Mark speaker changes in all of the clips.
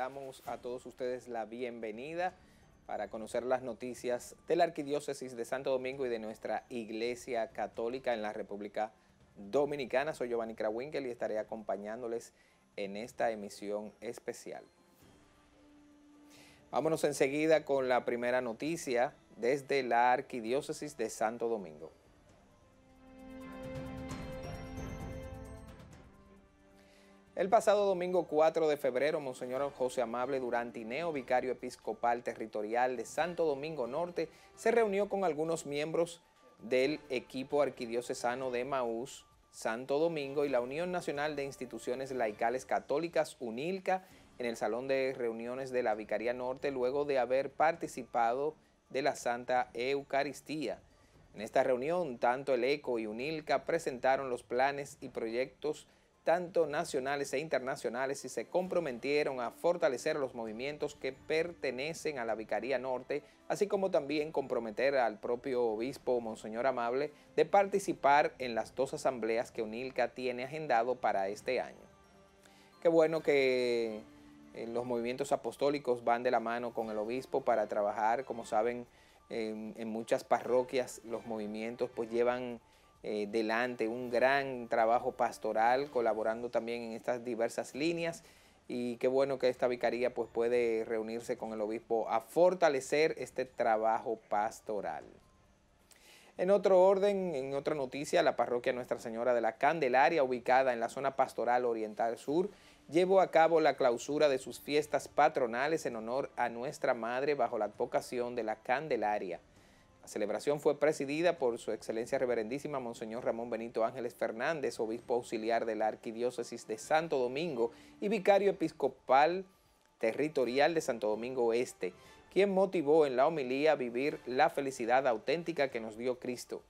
Speaker 1: damos a todos ustedes la bienvenida para conocer las noticias de la Arquidiócesis de Santo Domingo y de nuestra Iglesia Católica en la República Dominicana. Soy Giovanni Krawinkel y estaré acompañándoles en esta emisión especial. Vámonos enseguida con la primera noticia desde la Arquidiócesis de Santo Domingo. El pasado domingo 4 de febrero, Monseñor José Amable Durantineo, vicario episcopal territorial de Santo Domingo Norte, se reunió con algunos miembros del equipo arquidiocesano de Maús, Santo Domingo y la Unión Nacional de Instituciones Laicales Católicas, UNILCA, en el Salón de Reuniones de la Vicaría Norte, luego de haber participado de la Santa Eucaristía. En esta reunión, tanto el ECO y UNILCA presentaron los planes y proyectos tanto nacionales e internacionales, y se comprometieron a fortalecer los movimientos que pertenecen a la Vicaría Norte, así como también comprometer al propio obispo Monseñor Amable de participar en las dos asambleas que UNILCA tiene agendado para este año. Qué bueno que eh, los movimientos apostólicos van de la mano con el obispo para trabajar, como saben, en, muchas parroquias los movimientos pues llevan eh, delante, un gran trabajo pastoral, colaborando también en estas diversas líneas. Y qué bueno que esta vicaría pues, puede reunirse con el obispo a fortalecer este trabajo pastoral. En otro orden, en otra noticia, la parroquia Nuestra Señora de la Candelaria, ubicada en la zona pastoral oriental sur, llevó a cabo la clausura de sus fiestas patronales en honor a Nuestra Madre bajo la advocación de la Candelaria. La celebración fue presidida por su excelencia reverendísima Monseñor Ramón Benito Ángeles Fernández, obispo auxiliar de la Arquidiócesis de Santo Domingo y vicario episcopal territorial de Santo Domingo Oeste, quien motivó en la homilía a vivir la felicidad auténtica que nos dio Cristo.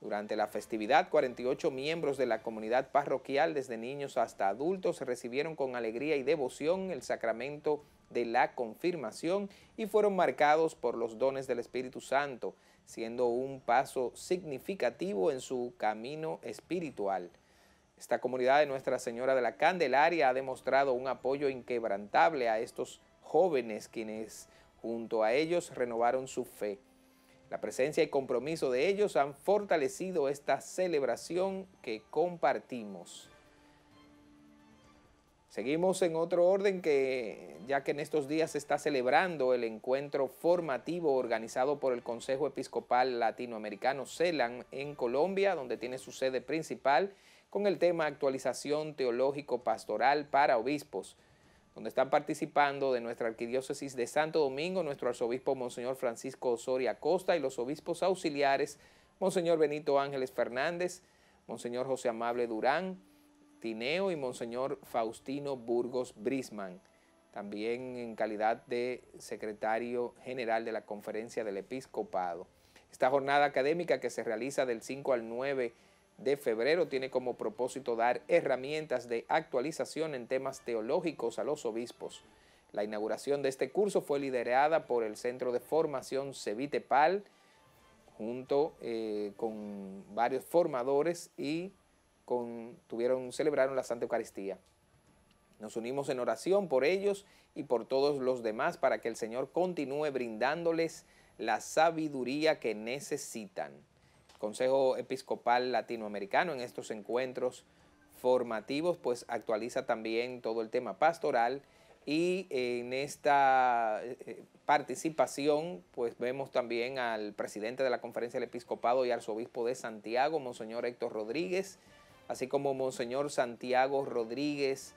Speaker 1: Durante la festividad, 48 miembros de la comunidad parroquial, desde niños hasta adultos, recibieron con alegría y devoción el sacramento de la confirmación y fueron marcados por los dones del Espíritu Santo, siendo un paso significativo en su camino espiritual. Esta comunidad de Nuestra Señora de la Candelaria ha demostrado un apoyo inquebrantable a estos jóvenes quienes junto a ellos renovaron su fe. La presencia y compromiso de ellos han fortalecido esta celebración que compartimos. Seguimos en otro orden que ya que en estos días se está celebrando el encuentro formativo organizado por el Consejo Episcopal Latinoamericano CELAN en Colombia, donde tiene su sede principal, con el tema actualización teológico pastoral para obispos donde están participando de nuestra arquidiócesis de Santo Domingo, nuestro arzobispo Monseñor Francisco Osorio Costa y los obispos auxiliares Monseñor Benito Ángeles Fernández, Monseñor José Amable Durán Tineo y Monseñor Faustino Burgos Brisman, también en calidad de secretario general de la Conferencia del Episcopado. Esta jornada académica que se realiza del 5 al 9 de febrero tiene como propósito dar herramientas de actualización en temas teológicos a los obispos. La inauguración de este curso fue liderada por el Centro de Formación Cevitepal, junto eh, con varios formadores y con, tuvieron, celebraron la Santa Eucaristía. Nos unimos en oración por ellos y por todos los demás para que el Señor continúe brindándoles la sabiduría que necesitan. Consejo Episcopal Latinoamericano en estos encuentros formativos, pues actualiza también todo el tema pastoral y en esta eh, participación, pues vemos también al presidente de la Conferencia del Episcopado y arzobispo de Santiago, Monseñor Héctor Rodríguez, así como Monseñor Santiago Rodríguez,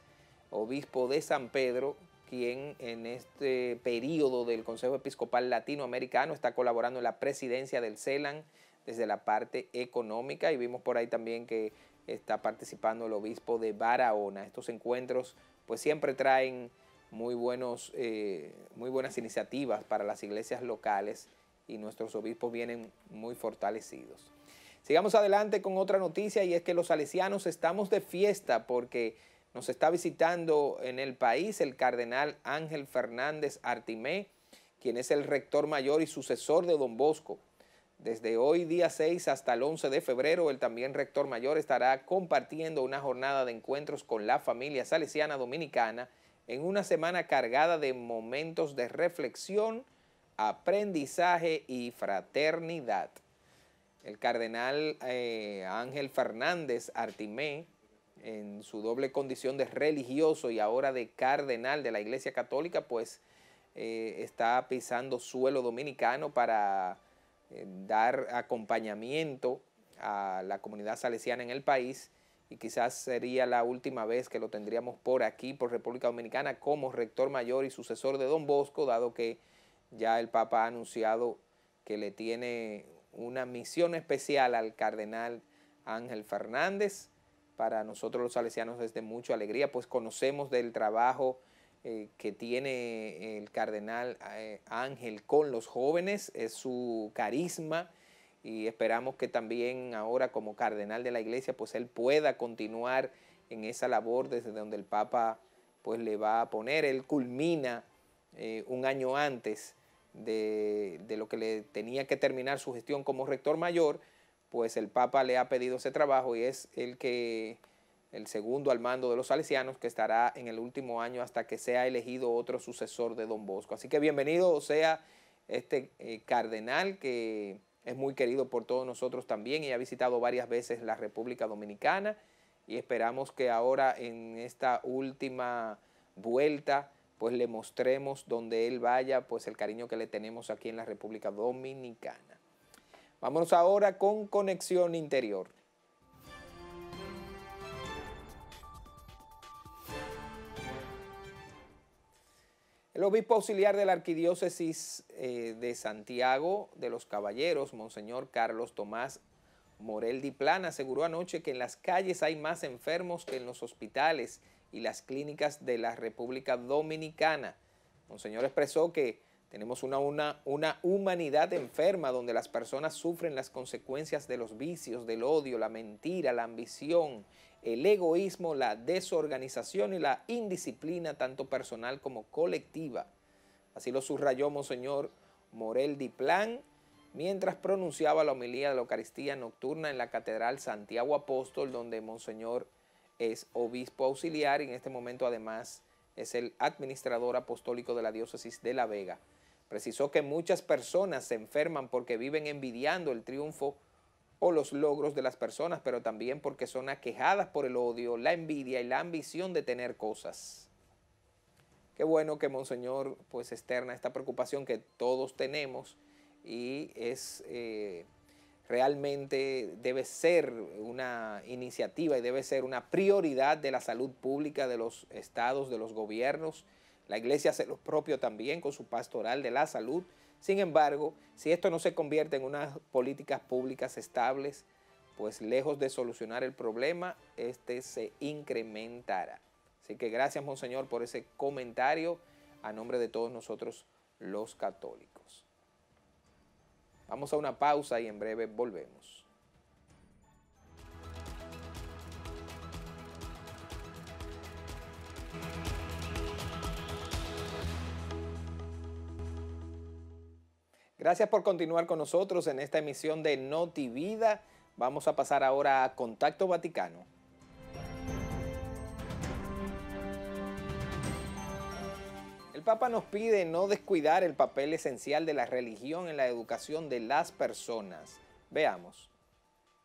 Speaker 1: obispo de San Pedro, quien en este periodo del Consejo Episcopal Latinoamericano está colaborando en la presidencia del CELAN, desde la parte económica y vimos por ahí también que está participando el obispo de Barahona. Estos encuentros pues siempre traen muy, buenos, eh, muy buenas iniciativas para las iglesias locales y nuestros obispos vienen muy fortalecidos. Sigamos adelante con otra noticia y es que los salesianos estamos de fiesta porque nos está visitando en el país el cardenal Ángel Fernández Artimé, quien es el rector mayor y sucesor de don Bosco. Desde hoy día 6 hasta el 11 de febrero, el también rector mayor estará compartiendo una jornada de encuentros con la familia salesiana dominicana en una semana cargada de momentos de reflexión, aprendizaje y fraternidad. El cardenal eh, Ángel Fernández Artimé, en su doble condición de religioso y ahora de cardenal de la Iglesia Católica, pues eh, está pisando suelo dominicano para eh, dar acompañamiento a la comunidad salesiana en el país y quizás sería la última vez que lo tendríamos por aquí, por República Dominicana, como rector mayor y sucesor de don Bosco, dado que ya el Papa ha anunciado que le tiene una misión especial al cardenal Ángel Fernández. Para nosotros los salesianos es de mucha alegría, pues conocemos del trabajo eh, que tiene el cardenal eh, Ángel con los jóvenes, es su carisma y esperamos que también ahora como cardenal de la iglesia pues él pueda continuar en esa labor desde donde el Papa pues le va a poner. Él culmina eh, un año antes de, de, lo que le tenía que terminar su gestión como rector mayor, pues el Papa le ha pedido ese trabajo y es el que el segundo al mando de los salesianos, que estará en el último año hasta que sea elegido otro sucesor de don Bosco. Así que bienvenido sea este eh, cardenal que es muy querido por todos nosotros también y ha visitado varias veces la República Dominicana y esperamos que ahora en esta última vuelta pues le mostremos donde él vaya pues el cariño que le tenemos aquí en la República Dominicana. Vámonos ahora con conexión interior. El obispo auxiliar de la Arquidiócesis eh, de Santiago de los Caballeros, Monseñor Carlos Tomás Morel Diplana, Plana, aseguró anoche que en las calles hay más enfermos que en los hospitales y las clínicas de la República Dominicana. Monseñor expresó que tenemos una, una, una, humanidad enferma donde las personas sufren las consecuencias de los vicios, del odio, la mentira, la ambición, el egoísmo, la desorganización y la indisciplina tanto personal como colectiva. Así lo subrayó Monseñor Morel Diplán mientras pronunciaba la homilía de la Eucaristía nocturna en la Catedral Santiago Apóstol, donde Monseñor es obispo auxiliar y en este momento además es el administrador apostólico de la diócesis de La Vega. Precisó que muchas personas se enferman porque viven envidiando el triunfo o los logros de las personas, pero también porque son aquejadas por el odio, la envidia y la ambición de tener cosas. Qué bueno que Monseñor pues externa esta preocupación que todos tenemos y es eh, realmente debe ser una iniciativa y debe ser una prioridad de la salud pública de los estados, de los gobiernos la iglesia hace lo propio también con su pastoral de la salud. Sin embargo, si esto no se convierte en unas políticas públicas estables, pues lejos de solucionar el problema, este se incrementará. Así que gracias, Monseñor, por ese comentario a nombre de todos nosotros los católicos. Vamos a una pausa y en breve volvemos. Gracias por continuar con nosotros en esta emisión de NotiVida. Vamos a pasar ahora a Contacto Vaticano. El Papa nos pide no descuidar el papel esencial de la religión en la educación de las personas. Veamos.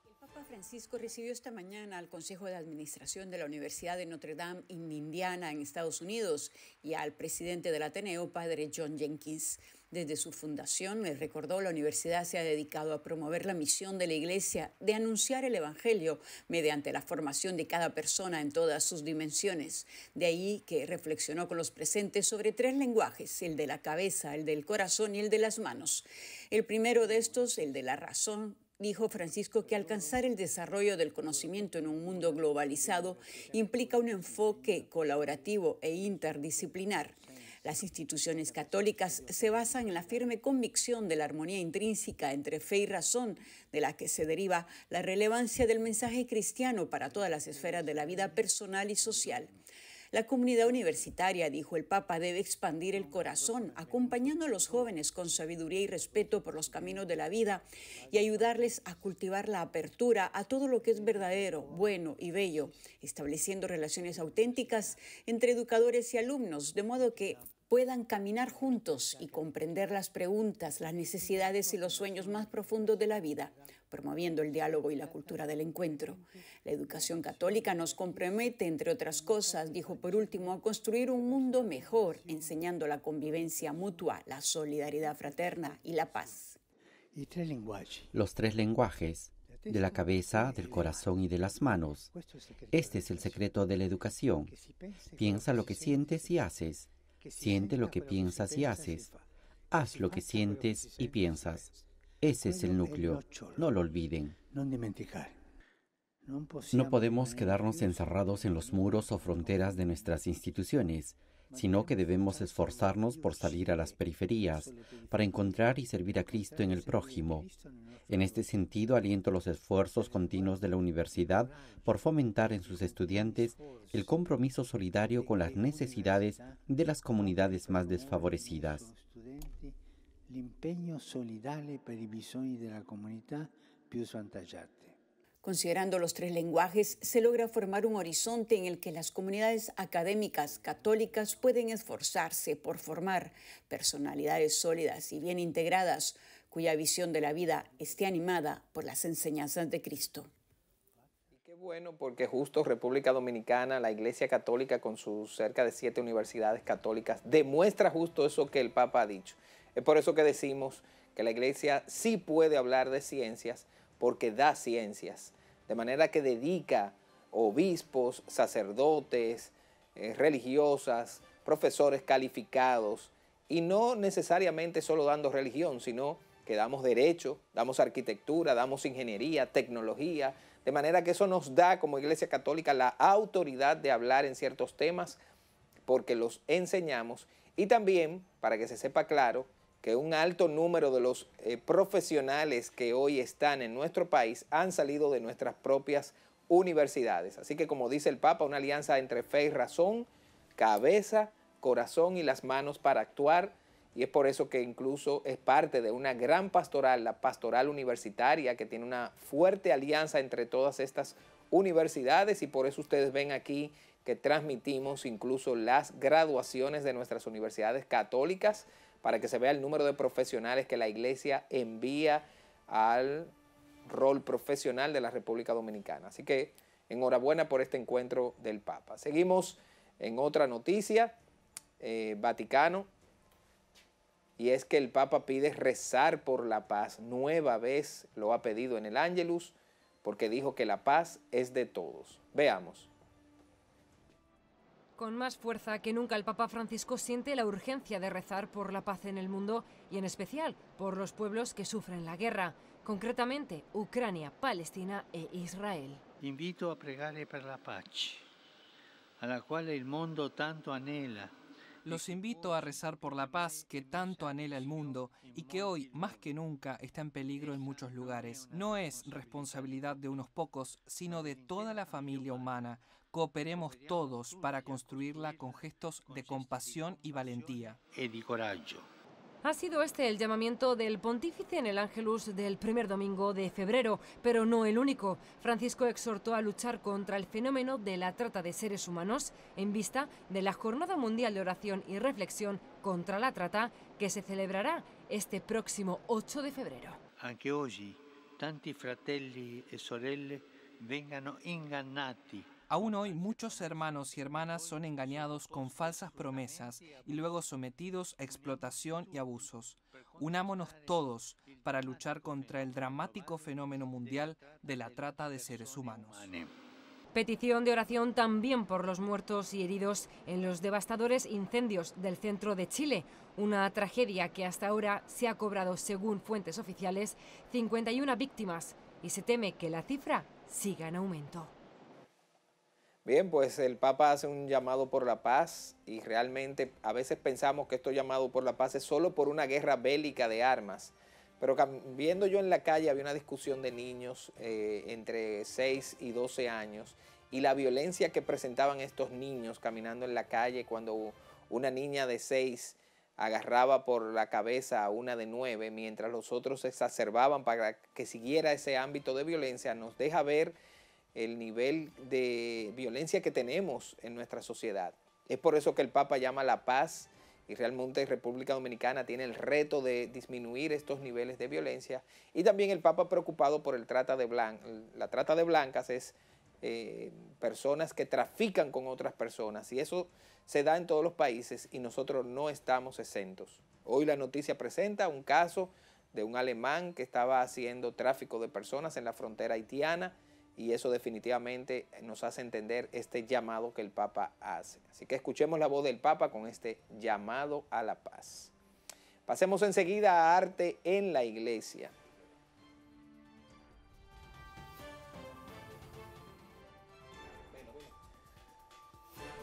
Speaker 2: El Papa Francisco recibió esta mañana al Consejo de Administración de la Universidad de Notre Dame en Indiana, en Estados Unidos, y al presidente del Ateneo, padre John Jenkins. Desde su fundación, les recordó, la universidad se ha dedicado a promover la misión de la Iglesia de anunciar el Evangelio mediante la formación de cada persona en todas sus dimensiones. De ahí que reflexionó con los presentes sobre tres lenguajes, el de la cabeza, el del corazón y el de las manos. El primero de estos, el de la razón, Dijo Francisco que alcanzar el desarrollo del conocimiento en un mundo globalizado implica un enfoque colaborativo e interdisciplinar. Las instituciones católicas se basan en la firme convicción de la armonía intrínseca entre fe y razón, de la que se deriva la relevancia del mensaje cristiano para todas las esferas de la vida personal y social. La comunidad universitaria, dijo el Papa, debe expandir el corazón, acompañando a los jóvenes con sabiduría y respeto por los caminos de la vida y ayudarles a cultivar la apertura a todo lo que es verdadero, bueno y bello, estableciendo relaciones auténticas entre educadores y alumnos, de modo que puedan caminar juntos y comprender las preguntas, las necesidades y los sueños más profundos de la vida, promoviendo el diálogo y la cultura del encuentro. La educación católica nos compromete, entre otras cosas, dijo por último, a construir un mundo mejor, enseñando la convivencia mutua, la solidaridad fraterna y la paz. Los tres lenguajes de la cabeza, del corazón y de las manos. Este es el secreto de la educación. Piensa lo que sientes y haces Siente lo que piensas y haces. Haz lo que sientes y piensas. Ese es el núcleo. No lo olviden. No podemos quedarnos encerrados en los muros o fronteras de nuestras instituciones sino que debemos esforzarnos por salir a las periferias, para encontrar y servir a Cristo en el prójimo. En este sentido, aliento los esfuerzos continuos de la universidad por fomentar en sus estudiantes el compromiso solidario con las necesidades de las comunidades más desfavorecidas. de Considerando los tres lenguajes, se logra formar un horizonte en el que las comunidades académicas católicas pueden esforzarse por formar personalidades sólidas y bien integradas, cuya visión de la vida esté animada por las enseñanzas de Cristo.
Speaker 1: Y qué bueno, porque justo República Dominicana, la Iglesia Católica, con sus cerca de siete universidades católicas, demuestra justo eso que el Papa ha dicho. Es por eso que decimos que la Iglesia sí puede hablar de ciencias, porque da ciencias de manera que dedica obispos, sacerdotes, eh, religiosas, profesores calificados, y no necesariamente solo dando religión, sino que damos derecho, damos arquitectura, damos ingeniería, tecnología, de manera que eso nos da como Iglesia Católica la autoridad de hablar en ciertos temas porque los enseñamos y también, para que se sepa claro, que un alto número de los eh, profesionales que hoy están en nuestro país han salido de nuestras propias universidades. Así que como dice el Papa, una alianza entre fe y razón, cabeza, corazón y las manos para actuar. Y es por eso que incluso es parte de una gran pastoral, la pastoral universitaria, que tiene una fuerte alianza entre todas estas universidades y por eso ustedes ven aquí que transmitimos incluso las graduaciones de nuestras universidades católicas para que se vea el número de profesionales que la iglesia envía al rol profesional de la República Dominicana. Así que enhorabuena por este encuentro del Papa. Seguimos en otra noticia, eh, Vaticano, y es que el Papa pide rezar por la paz. Nueva vez lo ha pedido en el Ángelus, porque dijo que la paz es de todos. Veamos.
Speaker 3: Con más fuerza que nunca el Papa Francisco siente la urgencia de rezar por la paz en el mundo y en especial por los pueblos que sufren la guerra, concretamente Ucrania, Palestina e Israel.
Speaker 2: Invito a pregare por la paz a la cual el mundo tanto anhela
Speaker 1: los invito a rezar por la paz que tanto anhela el mundo y que hoy, más que nunca, está en peligro en muchos lugares. No es responsabilidad de unos pocos, sino de toda la familia humana. Cooperemos todos para construirla con gestos de compasión y valentía. Edi coraggio.
Speaker 3: Ha sido este el llamamiento del pontífice en el Ángelus del primer domingo de febrero, pero no el único. Francisco exhortó a luchar contra el fenómeno de la trata de seres humanos en vista de la Jornada Mundial de Oración y Reflexión contra la Trata que se celebrará este próximo 8 de febrero.
Speaker 2: Anche hoy tanti fratelli e sorelle vengano
Speaker 1: ingannati Aún hoy muchos hermanos y hermanas son engañados con falsas promesas y luego sometidos a explotación y abusos. Unámonos todos para luchar contra el dramático fenómeno mundial de la trata de seres humanos.
Speaker 3: Petición de oración también por los muertos y heridos en los devastadores incendios del centro de Chile, una tragedia que hasta ahora se ha cobrado, según fuentes oficiales, 51 víctimas y se teme que la cifra siga en aumento.
Speaker 1: Bien, pues el Papa hace un llamado por la paz y realmente a veces pensamos que esto llamado por la paz es solo por una guerra bélica de armas. Pero viendo yo en la calle había una discusión de niños eh, entre 6 y 12 años y la violencia que presentaban estos niños caminando en la calle cuando una niña de 6 agarraba por la cabeza a una de 9 mientras los otros se exacerbaban para que siguiera ese ámbito de violencia, nos deja ver el nivel de violencia que tenemos en nuestra sociedad. Es por eso que el Papa llama la paz y realmente República Dominicana tiene el reto de disminuir estos niveles de violencia. Y también el Papa preocupado por el trata de blancas. La trata de blancas es eh, personas que trafican con otras personas y eso se da en todos los países y nosotros no estamos exentos. Hoy la noticia presenta un caso de un alemán que estaba haciendo tráfico de personas en la frontera haitiana y eso definitivamente nos hace entender este llamado que el Papa hace. Así que escuchemos la voz del Papa con este llamado a la paz. Pasemos enseguida a arte en la iglesia.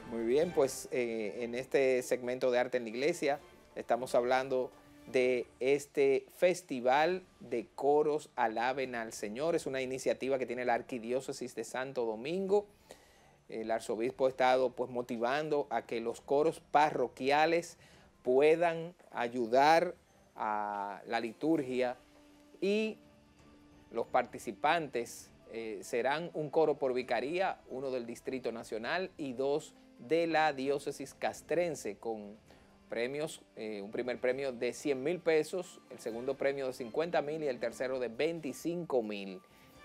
Speaker 1: Muy bien, pues eh, en este segmento de arte en la iglesia estamos hablando de este Festival de Coros Alaben al Señor. Es una iniciativa que tiene la Arquidiócesis de Santo Domingo. El arzobispo ha estado pues motivando a que los coros parroquiales puedan ayudar a la liturgia y los participantes eh, serán un coro por vicaría, uno del Distrito Nacional y dos de la diócesis castrense con premios, eh, un primer premio de 100 mil pesos, el segundo premio de 50 mil y el tercero de 25 mil.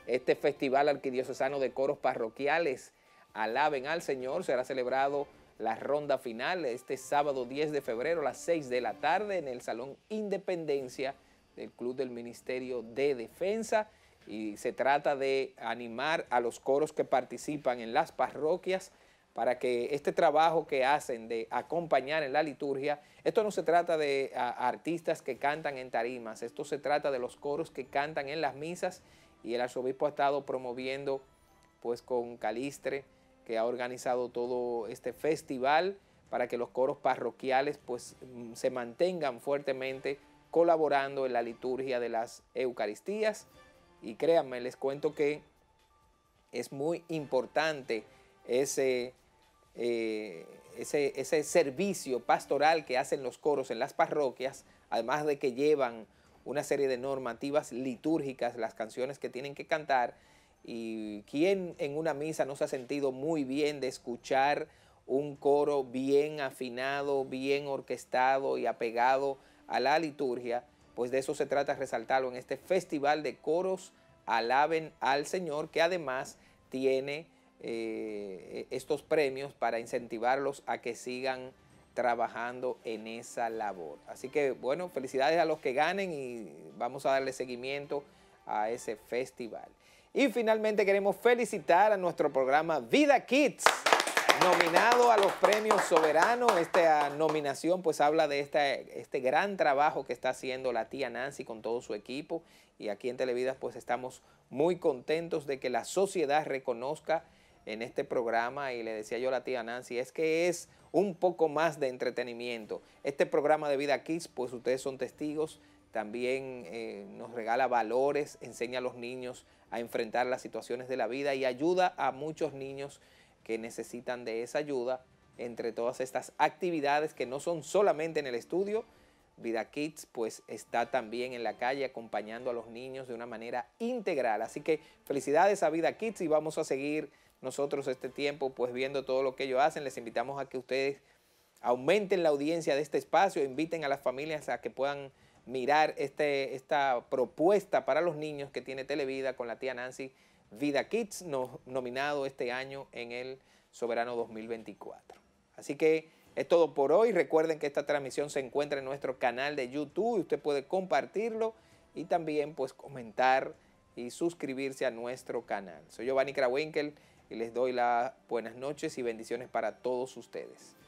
Speaker 1: Este festival arquidiocesano de coros parroquiales, Alaben al Señor, será celebrado la ronda final este sábado 10 de febrero a las 6 de la tarde en el Salón Independencia del Club del Ministerio de Defensa y se trata de animar a los coros que participan en las parroquias para que este trabajo que hacen de acompañar en la liturgia, esto no se trata de artistas que cantan en tarimas, esto se trata de los coros que cantan en las misas y el arzobispo ha estado promoviendo pues con Calistre, que ha organizado todo este festival para que los coros parroquiales pues mm, se mantengan fuertemente colaborando en la liturgia de las Eucaristías. Y créanme, les cuento que es muy importante ese eh, ese, ese, servicio pastoral que hacen los coros en las parroquias, además de que llevan una serie de normativas litúrgicas, las canciones que tienen que cantar, y quién en una misa no se ha sentido muy bien de escuchar un coro bien afinado, bien orquestado y apegado a la liturgia, pues de eso se trata resaltarlo en este festival de coros Alaben al Señor, que además tiene eh, estos premios para incentivarlos a que sigan trabajando en esa labor. Así que bueno, felicidades a los que ganen y vamos a darle seguimiento a ese festival. Y finalmente queremos felicitar a nuestro programa Vida Kids, nominado a los premios soberano. Esta nominación pues habla de esta, este gran trabajo que está haciendo la tía Nancy con todo su equipo y aquí en Televidas pues estamos muy contentos de que la sociedad reconozca en este programa y le decía yo a la tía Nancy, es que es un poco más de entretenimiento. Este programa de Vida Kids, pues ustedes son testigos, también eh, nos regala valores, enseña a los niños a enfrentar las situaciones de la vida y ayuda a muchos niños que necesitan de esa ayuda entre todas estas actividades que no son solamente en el estudio. Vida Kids pues está también en la calle acompañando a los niños de una manera integral. Así que felicidades a Vida Kids y vamos a seguir nosotros este tiempo pues viendo todo lo que ellos hacen. Les invitamos a que ustedes aumenten la audiencia de este espacio, inviten a las familias a que puedan mirar este, esta propuesta para los niños que tiene Televida con la tía Nancy Vida Kids, nominado este año en el Soberano 2024. Así que es todo por hoy. Recuerden que esta transmisión se encuentra en nuestro canal de YouTube y usted puede compartirlo y también pues comentar y suscribirse a nuestro canal. Soy Giovanni Krawinkel y les doy las buenas noches y bendiciones para todos ustedes.